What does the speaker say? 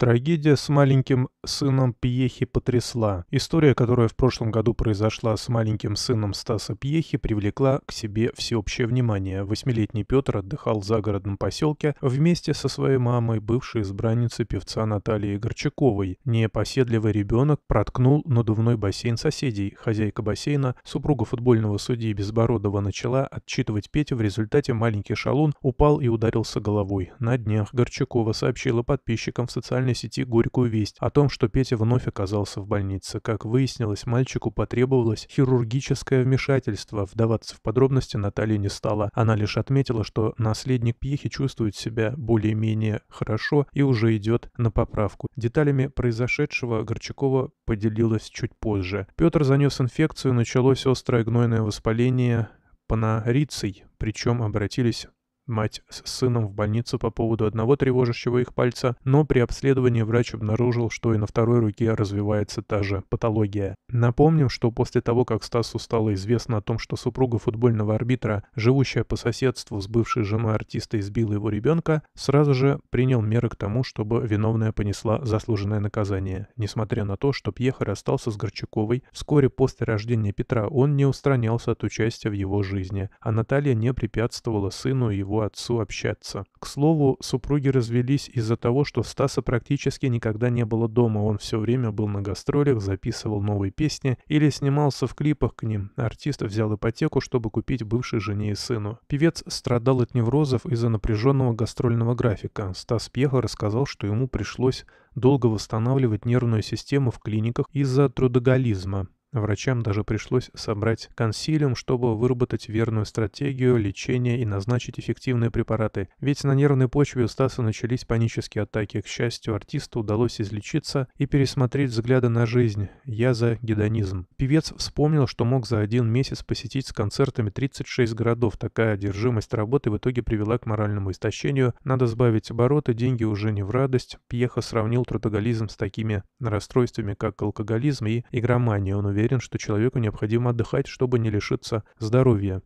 Трагедия с маленьким сыном Пьехи потрясла. История, которая в прошлом году произошла с маленьким сыном Стаса Пьехи, привлекла к себе всеобщее внимание. Восьмилетний Петр отдыхал в загородном поселке вместе со своей мамой, бывшей избранницей певца Натальи Горчаковой. Непоседливый ребенок проткнул надувной бассейн соседей. Хозяйка бассейна, супруга футбольного судьи Безбородова, начала отчитывать Петю. В результате маленький шалун упал и ударился головой. На днях Горчакова сообщила подписчикам в социальной социальной сети горькую весть о том, что Петя вновь оказался в больнице. Как выяснилось, мальчику потребовалось хирургическое вмешательство. Вдаваться в подробности Наталья не стала. Она лишь отметила, что наследник Пьехи чувствует себя более-менее хорошо и уже идет на поправку. Деталями произошедшего Горчакова поделилась чуть позже. Петр занес инфекцию, началось острое гнойное воспаление панорицей, причем обратились мать с сыном в больнице по поводу одного тревожащего их пальца, но при обследовании врач обнаружил, что и на второй руке развивается та же патология. Напомним, что после того, как Стасу стало известно о том, что супруга футбольного арбитра, живущая по соседству с бывшей женой артиста, избила его ребенка, сразу же принял меры к тому, чтобы виновная понесла заслуженное наказание. Несмотря на то, что Пьехарь остался с Горчаковой, вскоре после рождения Петра он не устранялся от участия в его жизни, а Наталья не препятствовала сыну и его отцу общаться. К слову, супруги развелись из-за того, что Стаса практически никогда не было дома, он все время был на гастролях, записывал новые песни или снимался в клипах к ним. Артист взял ипотеку, чтобы купить бывшей жене и сыну. Певец страдал от неврозов из-за напряженного гастрольного графика. Стас Пьеха рассказал, что ему пришлось долго восстанавливать нервную систему в клиниках из-за трудоголизма. Врачам даже пришлось собрать консилиум, чтобы выработать верную стратегию лечения и назначить эффективные препараты. Ведь на нервной почве у Стаса начались панические атаки. К счастью, артисту удалось излечиться и пересмотреть взгляды на жизнь. Я за гедонизм. Певец вспомнил, что мог за один месяц посетить с концертами 36 городов. Такая одержимость работы в итоге привела к моральному истощению. Надо сбавить обороты, деньги уже не в радость. Пьеха сравнил трудоголизм с такими расстройствами, как алкоголизм и игромания. Он уверен, уверен, что человеку необходимо отдыхать, чтобы не лишиться здоровья.